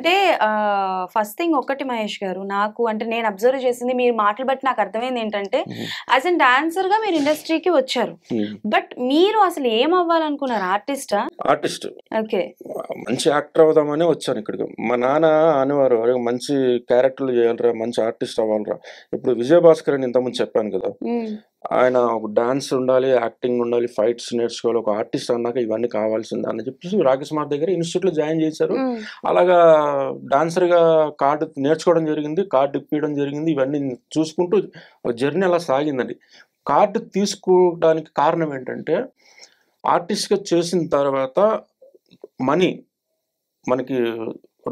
అంటే first thing ఒకటి మహేష్ గారు నాకు అంటే నేను అబ్జర్వ్ చేసింది మీరు మాటలు బట్టి నాకు అర్థమైంది ఏంటంటే యాజ్ అన్ డాన్సర్ గా మీరు ఇండస్ట్రీకి వచ్చారు బట్ మీరు అసలు ఏం అవ్వాలనుకున్నారు ఆర్టిస్ట్ ఆర్టిస్ట్ ఓకే మంచి యాక్టర్ అవుదామని వచ్చాను ఇక్కడికి మా నాన్న అనేవారు మంచి క్యారెక్టర్లు చేయాలరా మంచి ఆర్టిస్ట్ అవ్వాలరా ఇప్పుడు విజయ భాస్కర్ అని ఇంతకుముందు చెప్పాను కదా ఆయన ఒక డాన్స్ ఉండాలి యాక్టింగ్ ఉండాలి ఫైట్స్ నేర్చుకోవాలి ఒక ఆర్టిస్ట్ అన్నాక ఇవన్నీ కావాల్సిందే అని చెప్పేసి రాకేష్ మార్ దగ్గర ఇన్స్టిట్యూట్లో జాయిన్ చేశారు అలాగా డాన్సర్గా కార్డు నేర్చుకోవడం జరిగింది కార్డు ఇప్పించడం జరిగింది ఇవన్నీ చూసుకుంటూ జర్నీ అలా సాగిందండి కార్డు తీసుకోవడానికి కారణం ఏంటంటే ఆర్టిస్ట్గా చేసిన తర్వాత మనీ మనకి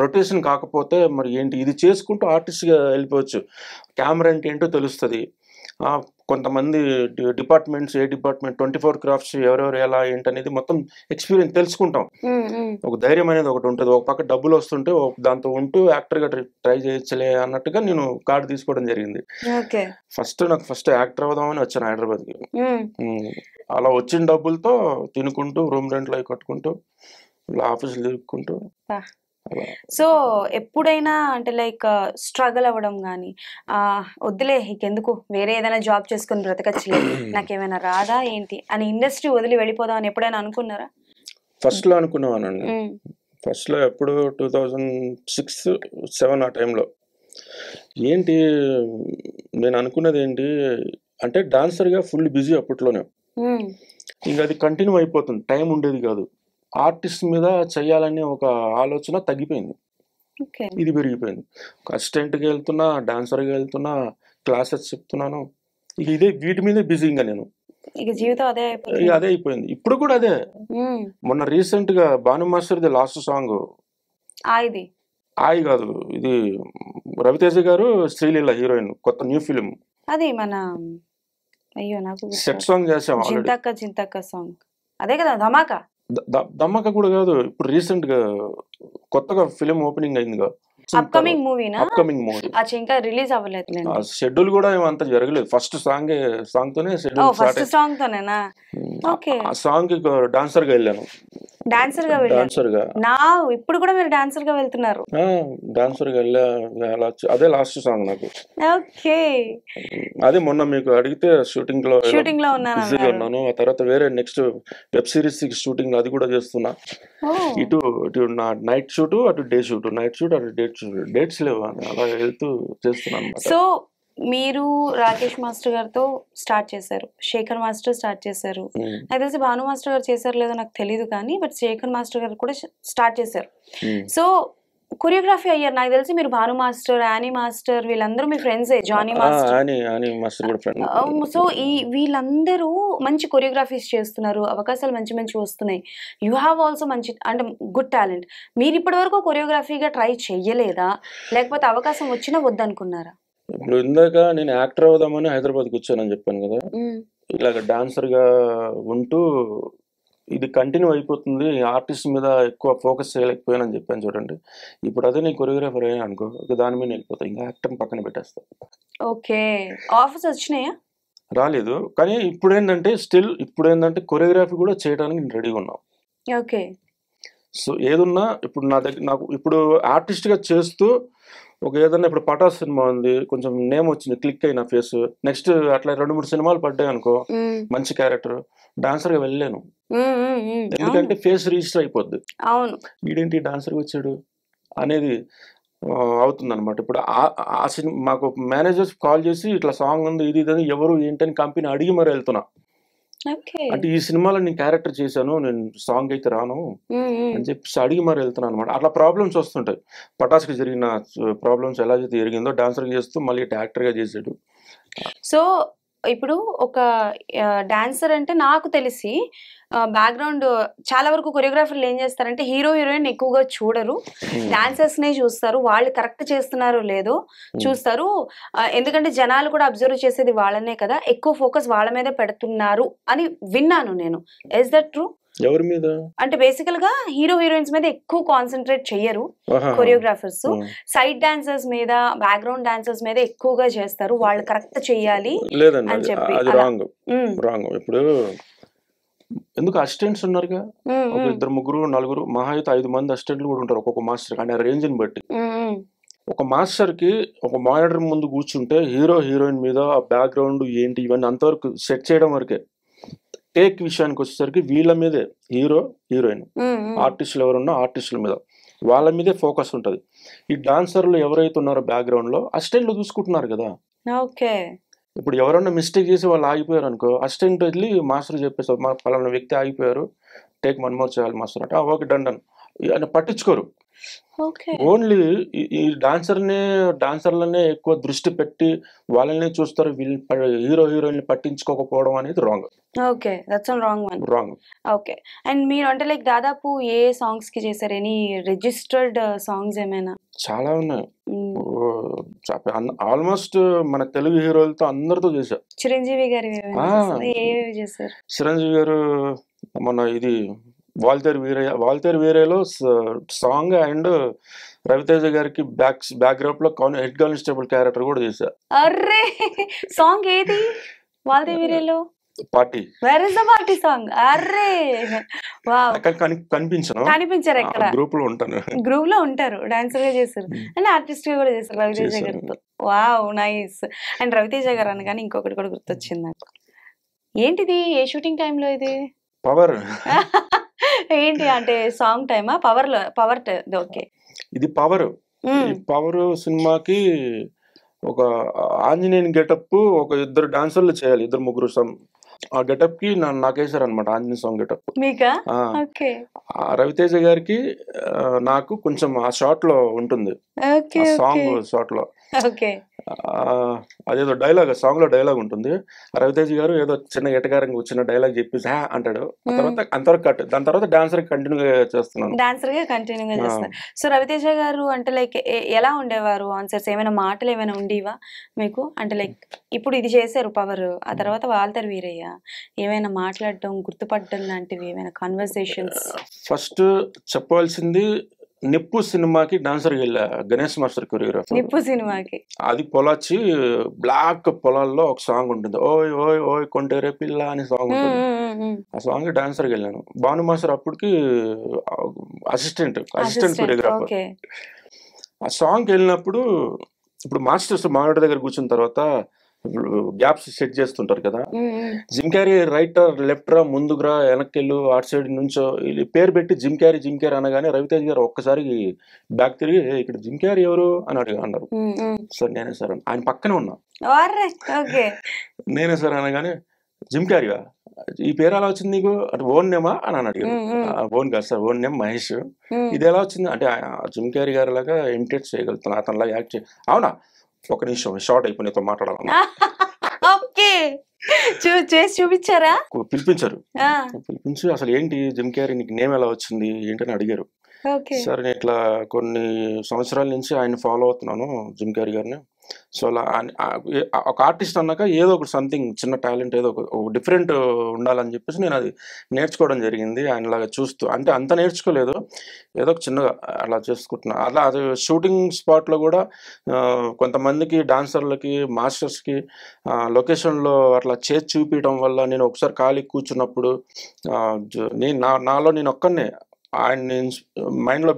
రొటేషన్ కాకపోతే మరి ఏంటి ఇది చేసుకుంటూ ఆర్టిస్ట్గా వెళ్ళిపోవచ్చు కెమెరా అంటే ఏంటో తెలుస్తుంది కొంతమంది డిపార్ట్మెంట్స్ ఏ డిపార్ట్మెంట్ ట్వంటీ ఫోర్ క్రాఫ్ట్స్ ఎవరెవరు ఎలా ఏంటి అనేది మొత్తం ఎక్స్పీరియన్స్ తెలుసుకుంటాం ఒక ధైర్యం అనేది ఒకటి ఉంటుంది ఒక పక్క డబ్బులు వస్తుంటే దాంతో ఉంటూ యాక్టర్గా ట్రై చేయొచ్చలే అన్నట్టుగా నేను కార్డు తీసుకోవడం జరిగింది ఫస్ట్ నాకు ఫస్ట్ యాక్టర్ అవుదామని వచ్చాను హైదరాబాద్కి అలా వచ్చిన డబ్బులతో తినుకుంటూ రూమ్ రెంట్లో అవి కట్టుకుంటూ ఆఫీసులు తిరుక్కుంటూ సో ఎప్పుడైనా అంటే లైక్ స్ట్రగుల్ అవ్వడం కానీ వద్దులే ఇంకెందుకు వేరే ఏదైనా జాబ్ చేసుకుని బ్రతకచ్చులే నాకేమైనా రాదా ఏంటి అని ఇండస్ట్రీ వదిలి వెళ్ళిపోదాం అని ఎప్పుడైనా అనుకున్నారా ఫస్ట్ లో అనుకున్నానండి ఫస్ట్ లో ఎప్పుడు టూ థౌజండ్ సిక్స్ సెవెన్ ఆ టైంలో ఏంటి నేను అనుకున్నది ఏంటి అంటే డాన్సర్గా ఫుల్ బిజీ అప్పట్లోనే ఇంకా అది కంటిన్యూ అయిపోతుంది టైం ఉండేది కాదు ఆర్టిస్ట్ మీద చేయాలనే ఒక ఆలోచన తగ్గిపోయింది ఇది పెరిగిపోయింది ఒక అసిస్టెంట్కి వెళ్తున్నా డాన్సర్గా వెళ్తున్నా క్లాసెస్ చెప్తున్నాను ఇక ఇదే వీటి మీదే బిజీగా నేను ఇక జీవితం అదే అయిపోయింది అదే అయిపోయింది ఇప్పుడు కూడా అదే మొన్న రీసెంట్ గా భాను మాస్టర్ది లాస్ట్ సాంగ్ ఆయిది ఆయి కాదు ఇది రవితేజ గారు శ్రీలీల హీరోయిన్ కొత్త న్యూ ఫిలిం అది మన అయ్యో నాకు సెట్ సాంగ్ చేసాం చింతక్క చింతక్క సాంగ్ అదే కదా ధమాకా దమ్మక కూడా కాదు ఇప్పుడు రీసెంట్ గా కొత్తగా ఫిలిం ఓపెనింగ్ అయింది అప్కమింగ్ మూవీనా అప్కమింగ్ మూవీ ఇంకా రిలీజ్ అవ్వలేదు షెడ్యూల్ కూడా అంత జరగలేదు ఫస్ట్ సాంగ్ సాంగ్ తోనే షెడ్యూల్ ఫస్ట్ సాంగ్ తోనేనా ఓకే ఆ సాంగ్ కి డాన్సర్ గా వెళ్ళాను డాన్సర్ గా డాన్సర్ గా నా ఇప్పుడు కూడా మీరు డాన్సర్ గా వెళ్తున్నారు డాన్సర్ గా వెళ్ళా అదే లాస్ట్ సాంగ్ నాకు ఓకే అదే మొన్న మీకు అడిగితే షూటింగ్ లో షూటింగ్ లో ఉన్నాను ఆ తర్వాత వేరే నెక్స్ట్ వెబ్ సిరీస్ షూటింగ్ అది కూడా చేస్తున్నా ఇటు ఇటు నా నైట్ షూట్ అటు డే షూట్ నైట్ షూట్ అటు డేట్ షూట్ డేట్స్ లేవు అలా వెళ్తూ చేస్తున్నాను సో మీరు రాకేష్ మాస్టర్ గారితో స్టార్ట్ చేశారు శేఖర్ మాస్టర్ స్టార్ట్ చేశారు నాకు తెలిసి భాను మాస్టర్ గారు చేశారు లేదో నాకు తెలియదు కానీ బట్ శేఖర్ మాస్టర్ గారు కూడా స్టార్ట్ చేశారు సో కొరియోగ్రఫీ అయ్యారు నాకు తెలిసి మీరు భాను మాస్టర్ యానీ మాస్టర్ వీళ్ళందరూ మీ ఫ్రెండ్సే జానీ మాస్టర్ సో ఈ వీళ్ళందరూ మంచి కొరియోగ్రఫీస్ చేస్తున్నారు అవకాశాలు మంచి మంచి వస్తున్నాయి యూ హ్యావ్ ఆల్సో మంచి అంటే గుడ్ టాలెంట్ మీరు ఇప్పటి వరకు కొరియోగ్రఫీగా ట్రై చేయలేదా లేకపోతే అవకాశం వచ్చినా వద్దనుకున్నారా ఇప్పుడు ఇందాక నేను యాక్టర్ అవుదామని హైదరాబాద్ వచ్చానని చెప్పాను కదా ఇలాగ గా ఉంటూ ఇది కంటిన్యూ అయిపోతుంది ఆర్టిస్ట్ మీద ఎక్కువ ఫోకస్ చేయలేకపోయానని చెప్పాను చూడండి ఇప్పుడు అదే నేను కొరియోగ్రాఫర్ అయ్యా అనుకో దాని మీద వెళ్ళిపోతాను ఇంకా యాక్టర్ పక్కన పెట్టేస్తా ఓకే ఆఫీస్ వచ్చినాయా రాలేదు కానీ ఇప్పుడు ఏంటంటే స్టిల్ ఇప్పుడు ఏంటంటే కొరియోగ్రఫీ కూడా చేయడానికి నేను రెడీగా ఉన్నాం ఓకే సో ఏదున్నా ఇప్పుడు నా దగ్గర నాకు ఇప్పుడు ఆర్టిస్ట్గా చేస్తూ ఒక ఏదైనా ఇప్పుడు పటాస్ సినిమా ఉంది కొంచెం నేమ్ వచ్చింది క్లిక్ అయిన ఫేస్ నెక్స్ట్ అట్లా రెండు మూడు సినిమాలు పడ్డాయి అనుకో మంచి క్యారెక్టర్ డాన్సర్ గా వెళ్ళాను ఎందుకంటే ఫేస్ రిజిస్టర్ అయిపోద్ది అవును డాన్సర్ గా వచ్చాడు అనేది అవుతుంది అనమాట ఇప్పుడు ఆ సినిమా మాకు మేనేజర్స్ కాల్ చేసి ఇట్లా సాంగ్ ఉంది ఇది ఇది ఎవరు ఏంటని కంపెనీ అడిగి మరి వెళ్తున్నా అంటే ఈ సినిమాలో నేను క్యారెక్టర్ చేశాను నేను సాంగ్ అయితే రాను అని చెప్పి అడిగి మరి వెళ్తున్నాను అనమాట అట్లా ప్రాబ్లమ్స్ వస్తుంటాయి పటాస్కి జరిగిన ప్రాబ్లమ్స్ ఎలా అయితే జరిగిందో డాన్సర్ చేస్తూ మళ్ళీ యాక్టర్గా చేసాడు సో ఇప్పుడు ఒక డాన్సర్ అంటే నాకు తెలిసి బ్యాక్గ్రౌండ్ చాలా వరకు కొరియోగ్రాఫర్లు ఏం చేస్తారంటే హీరో హీరోయిన్ ఎక్కువగా చూడరు డాన్సర్స్నే చూస్తారు వాళ్ళు కరెక్ట్ చేస్తున్నారో లేదో చూస్తారు ఎందుకంటే జనాలు కూడా అబ్జర్వ్ చేసేది వాళ్ళనే కదా ఎక్కువ ఫోకస్ వాళ్ళ మీద పెడుతున్నారు అని విన్నాను నేను ఎస్ దట్ ట్రూ ఎవరి మీద అంటే బేసికల్ గా హీరో హీరోయిన్స్ మీద ఎక్కువ కాన్సన్ట్రేట్ చెయ్యరు కొరియోగ్రాఫర్స్ సైడ్ డాన్సర్స్ మీద బ్యాక్గ్రౌండ్ డాన్సర్స్ మీద ఎక్కువగా చేస్తారు వాళ్ళు కరెక్ట్ చెయ్యాలి అని రాంగ్ రాంగ్ ఇప్పుడు ఎందుకు అసిస్టెంట్స్ ఉన్నారుగా ఒక ఇద్దరు ముగ్గురు నలుగురు మహాయుత ఐదు మంది అసిస్టెంట్లు కూడా ఉంటారు ఒక్కొక్క మాస్టర్ కానీ ఆ రేంజ్ ని బట్టి ఒక మాస్టర్ కి ఒక మానిటర్ ముందు కూర్చుంటే హీరో హీరోయిన్ మీద బ్యాక్గ్రౌండ్ ఏంటి ఇవన్నీ అంతవరకు సెట్ చేయడం వరకే టేక్ విషయానికి వచ్చేసరికి వీళ్ళ మీదే హీరో హీరోయిన్ ఆర్టిస్టులు ఎవరున్నా ఆర్టిస్టుల మీద వాళ్ళ మీదే ఫోకస్ ఉంటది ఈ డాన్సర్లు ఎవరైతే ఉన్నారో బ్యాక్గ్రౌండ్ లో అసిస్టెంట్లు చూసుకుంటున్నారు కదా ఓకే ఇప్పుడు ఎవరన్నా మిస్టేక్ చేసి వాళ్ళు ఆగిపోయారు అనుకో అస్టెంట్ వెళ్ళి మాస్టర్ చెప్పేసి మా పలానా వ్యక్తి ఆగిపోయారు టేక్ మన్మోర్ చేయాలి మాస్టర్ అంటే ఓకే డన్ డన్ పట్టించుకోరు ఓన్లీ ఈ డాన్సర్నే డాన్సర్లనే ఎక్కువ దృష్టి పెట్టి వాళ్ళనే చూస్తారు వీళ్ళని హీరో హీరోయిన్ పట్టించుకోకపోవడం అనేది wrong okay that's wrong one wrong okay and మీరు అంటే లైక్ దాదాపు ఏ సాంగ్స్ కి చేశారు ఎనీ రిజిస్టర్డ్ సాంగ్స్ ఏమైనా చాలా ఉన్నాయి ఆల్మోస్ట్ మన తెలుగు హీరోలతో అందరితో చేశారు చిరంజీవి గారు చిరంజీవి గారు మన ఇది వాల్తేర్ వీరయ్య వాల్తేర్ వీరయ్యలో సాంగ్ అండ్ రవితేజ గారికి బ్యాక్ బ్యాక్గ్రౌండ్ లో కాన్ హెడ్ కానిస్టేబుల్ క్యారెక్టర్ కూడా చేశా అరే సాంగ్ ఏది వాల్తేర్ వీరయ్యలో party where is the party song అరే వావ్ కనిపించను కనిపించారు ఎక్కడ గ్రూప్ లో ఉంటాను గ్రూప్ లో ఉంటారు డాన్సర్ గా చేశారు అండ్ ఆర్టిస్ట్ గా కూడా చేశారు రవితేజ గారితో వావ్ నైస్ అండ్ రవితేజ గారు అనగానే ఇంకొకటి కూడా గుర్తొచ్చింది నాకు ఏంటిది ఏ షూటింగ్ టైంలో ఇది పవర్ ఏంటి అంటే సాంగ్ టైమా పవర్ లో పవర్ ఓకే ఇది పవర్ పవర్ సినిమాకి ఒక ఆంజనేయుని గెటప్ ఒక ఇద్దరు డాన్సర్లు చేయాలి ఇద్దరు ముగ్గురు ఆ గెటప్ కి నాకేసారు అనమాట ఆంజనేయ సాంగ్ గెటప్ రవితేజ గారికి నాకు కొంచెం ఆ షార్ట్ లో ఉంటుంది సాంగ్ అదేదో డైలాగ్ సాంగ్ లో డైలాగ్ ఉంటుంది రవితేజ్ గారు ఏదో చిన్న ఎటకారంగా వచ్చిన డైలాగ్ చెప్పి హా అంటాడు అంతవరకు కట్ దాని తర్వాత డాన్సర్ కంటిన్యూ చేస్తున్నాను డాన్సర్ గా కంటిన్యూ గా చేస్తున్నాను సో రవితేజ గారు అంటే లైక్ ఎలా ఉండేవారు ఆన్సర్స్ ఏమైనా మాటలు ఏమైనా ఉండేవా మీకు అంటే లైక్ ఇప్పుడు ఇది చేశారు పవర్ ఆ తర్వాత వాళ్ళతో వీరయ్య ఏమైనా మాట్లాడటం గుర్తుపట్టడం లాంటివి ఏమైనా కన్వర్సేషన్స్ ఫస్ట్ చెప్పవలసింది నిప్పు సినిమాకి డాన్సర్ వెళ్ళా గణేష్ మాస్టర్ కొరియోగ్రాఫర్ నిప్పు సినిమాకి అది పొలాచి బ్లాక్ పొలాల్లో ఒక సాంగ్ ఉంటుంది ఓయ్ ఓయ్ ఓయ్ కొంటేరే పిల్ల అనే సాంగ్ ఉంటుంది ఆ సాంగ్ డాన్సర్ వెళ్ళాను భాను మాస్టర్ అప్పటికి అసిస్టెంట్ అసిస్టెంట్ కొరియోగ్రాఫర్ ఆ సాంగ్ వెళ్ళినప్పుడు ఇప్పుడు మాస్టర్స్ మానిటర్ దగ్గర కూర్చున్న తర్వాత గ్యాప్స్ సెట్ చేస్తుంటారు కదా జిమ్ క్యారీ రైట్ లెఫ్ట్ రా ముందుకురా వెనక్కిళ్ళు అటు సైడ్ నుంచో పేరు పెట్టి జిమ్ క్యారీ జిమ్ క్యారీ అనగానే రవితేజ్ గారు ఒక్కసారి బ్యాక్ తిరిగి ఇక్కడ జిమ్ క్యారీ ఎవరు అని అడిగా అన్నారు సార్ నేనే సార్ ఆయన పక్కనే ఉన్నా నేనే సార్ అనగానే జిమ్ క్యారీగా ఈ పేరు ఎలా వచ్చింది నీకు అంటే ఓన్ నేమా అని అని అడిగారు ఓన్ కాదు సార్ ఓన్ నేమ్ మహేష్ ఇది ఎలా వచ్చింది అంటే జిమ్ క్యారీ గారి లాగా ఇమిటేట్ చేయగలుగుతున్నా లాగా యాక్ట్ అవునా ఒక నిమిషం షార్ట్ అయిపోయి మాట్లాడాలన్నా మాట్లాడాలి చేసి పిలిపించారు పిలిపించి అసలు ఏంటి జిమ్ క్యారీ నీకు నేమ్ ఎలా వచ్చింది ఏంటని అడిగారు సార్ నేను ఇట్లా కొన్ని సంవత్సరాల నుంచి ఆయన ఫాలో అవుతున్నాను జిమ్ క్యారీ గారిని సో అలా ఒక ఆర్టిస్ట్ అన్నాక ఏదో ఒకటి సంథింగ్ చిన్న టాలెంట్ ఏదో ఒక డిఫరెంట్ ఉండాలని చెప్పేసి నేను అది నేర్చుకోవడం జరిగింది ఆయనలాగా చూస్తూ అంటే అంత నేర్చుకోలేదు ఏదో ఒక చిన్నగా అలా చేసుకుంటున్నా అలా అది షూటింగ్ స్పాట్లో కూడా కొంతమందికి డాన్సర్లకి మాస్టర్స్కి లొకేషన్లో అట్లా చేసి చూపించడం వల్ల నేను ఒకసారి ఖాళీ కూర్చున్నప్పుడు నేను నా నాలో నేను ఒక్కనే నేను మైండ్లో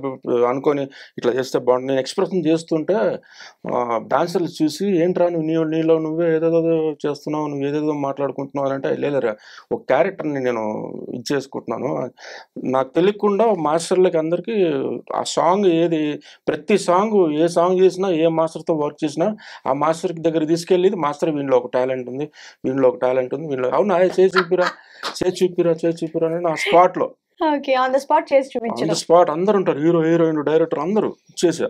అనుకొని ఇట్లా చేస్తే బాగుంటుంది నేను ఎక్స్ప్రెషన్ చేస్తుంటే డాన్సర్లు చూసి ఏంట్రా నువ్వు నీ నీలో నువ్వే ఏదేదో చేస్తున్నావు నువ్వు ఏదేదో మాట్లాడుకుంటున్నావు అంటే లేదరా ఒక క్యారెక్టర్ని నేను ఇది చేసుకుంటున్నాను నాకు తెలియకుండా మాస్టర్లకి అందరికీ ఆ సాంగ్ ఏది ప్రతి సాంగ్ ఏ సాంగ్ చేసినా ఏ మాస్టర్తో వర్క్ చేసినా ఆ మాస్టర్కి దగ్గర తీసుకెళ్ళేది మాస్టర్ వీళ్ళలో ఒక టాలెంట్ ఉంది వీళ్ళలో ఒక టాలెంట్ ఉంది వీళ్ళు ఆయన చేసి చూపిరా చేసి చూపిరా చేసి చూపిరా అని ఆ స్పాట్లో ఓకే ఆన్ ద స్పాట్ చేసి చూపించారు స్పాట్ అందరు ఉంటారు హీరో హీరోయిన్ డైరెక్టర్ అందరూ చేసా